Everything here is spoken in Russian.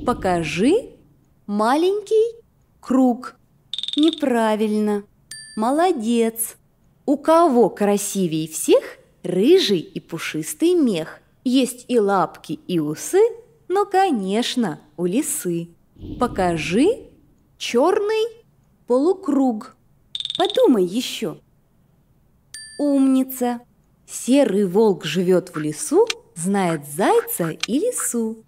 покажи маленький круг. Неправильно. Молодец. У кого красивее всех рыжий и пушистый мех? Есть и лапки, и усы, но, конечно, у лисы. Покажи черный полукруг. Подумай еще. Умница. Серый волк живет в лесу, знает зайца и лису.